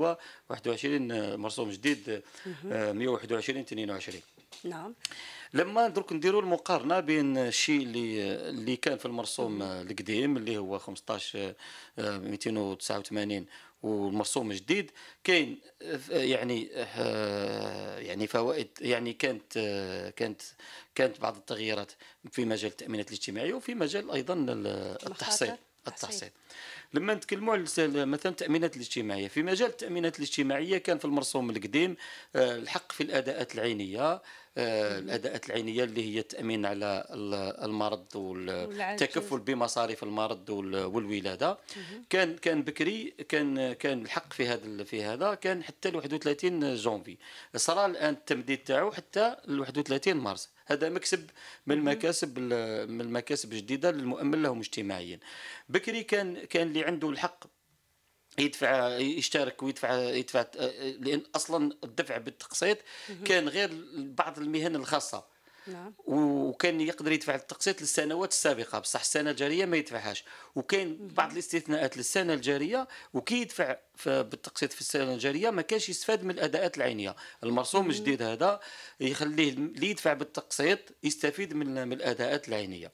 هو 21 آه، مرسوم جديد 121 آه، 22 آه، نعم لما درك نديروا المقارنه بين الشيء اللي اللي كان في المرسوم القديم اللي هو 15 289 والمرسوم الجديد كاين يعني يعني فوائد يعني كانت كانت كانت بعض التغييرات في مجال التامينات الاجتماعيه وفي مجال ايضا التحصيل التحصيل لما نتكلموا على مثلا التامينات الاجتماعيه في مجال التامينات الاجتماعيه كان في المرسوم القديم آه، الحق في الاداءات العينيه آه، الاداءات العينيه اللي هي التامين على المرض والتكفل بمصاريف المرض والولاده كان كان بكري كان كان الحق في هذا في هذا كان حتى ل 31 جونفي صرا الان التمديد تاعو حتى ل 31 مارس هذا مكسب من المكاسب من المكاسب الجديده للمؤمن لهم اجتماعيا بكري كان كان اللي عنده الحق يدفع يشترك ويدفع يدفع لان اصلا الدفع بالتقسيط كان غير بعض المهن الخاصه نعم. وكان يقدر يدفع التقسيط للسنوات السابقه بصح السنه الجاريه ما يدفعهاش وكاين بعض الاستثناءات للسنه الجاريه وكي يدفع بالتقسيط في السنه الجاريه ما كانش يستفاد من الاداءات العينيه المرسوم الجديد هذا يخليه اللي يدفع بالتقسيط يستفيد من الاداءات العينيه